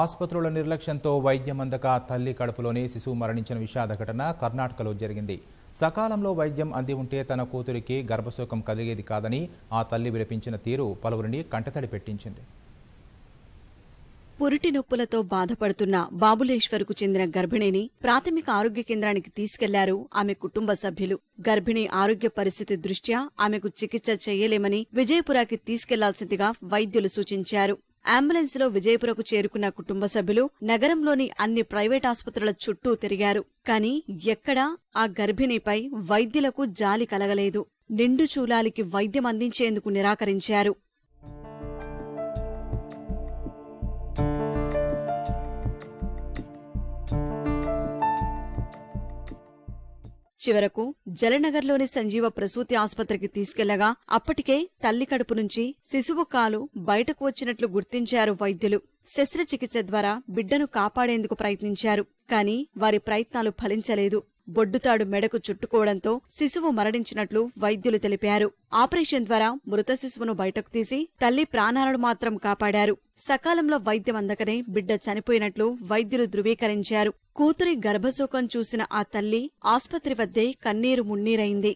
ఆసుపత్రుల నిర్లక్ష్యంతో వైద్యం అందక తల్లి కడుపులోనే శిశువు మరణించిన విషాద ఘటన కర్ణాటకలో జరిగింది సకాలంలో వైద్యం అంది ఉంటే తన కూతురికి గర్భశోకం కలిగేది కాదని ఆ తల్లి విలపించిన తీరు పలువురిని కంటతడి పెట్టించింది పురిటి నొప్పులతో బాధపడుతున్న బాబులేశ్వర్కు చెందిన గర్భిణిని ప్రాథమిక ఆరోగ్య కేంద్రానికి తీసుకెళ్లారు ఆమె కుటుంబ సభ్యులు గర్భిణి ఆరోగ్య పరిస్థితి దృష్ట్యా ఆమెకు చికిత్స చేయలేమని విజయపురాకి తీసుకెళ్లాల్సిందిగా వైద్యులు సూచించారు అంబులెన్స్లో విజయపురకు చేరుకున్న కుటుంబ సభ్యులు నగరంలోని అన్ని ప్రైవేట్ ఆసుపత్రుల చుట్టూ తిరిగారు కానీ ఎక్కడా ఆ గర్భిణిపై వైద్యులకు జాలి కలగలేదు నిండు చూలాలికి వైద్యం అందించేందుకు నిరాకరించారు చివరకు జలనగర్లోని సంజీవ ప్రసూతి ఆసుపత్రికి తీసుకెళ్లగా అప్పటికే తల్లి కడుపు నుంచి శిశువు కాలు బయటకు వచ్చినట్లు గుర్తించారు వైద్యులు శస్త్రచికిత్స ద్వారా బిడ్డను కాపాడేందుకు ప్రయత్నించారు కానీ వారి ప్రయత్నాలు ఫలించలేదు బొడ్డుతాడు మెడకు చుట్టుకోవడంతో శిశువు మరణించినట్లు వైద్యులు తెలిపారు ఆపరేషన్ ద్వారా మృత శిశువును బయటకు తీసి తల్లి ప్రాణాలను మాత్రం కాపాడారు సకాలంలో వైద్యం అందకనే బిడ్డ చనిపోయినట్లు వైద్యులు ధృవీకరించారు కూతురి గర్భశోకం చూసిన ఆ తల్లి ఆస్పత్రి వద్దే కన్నీరు మున్నీరైంది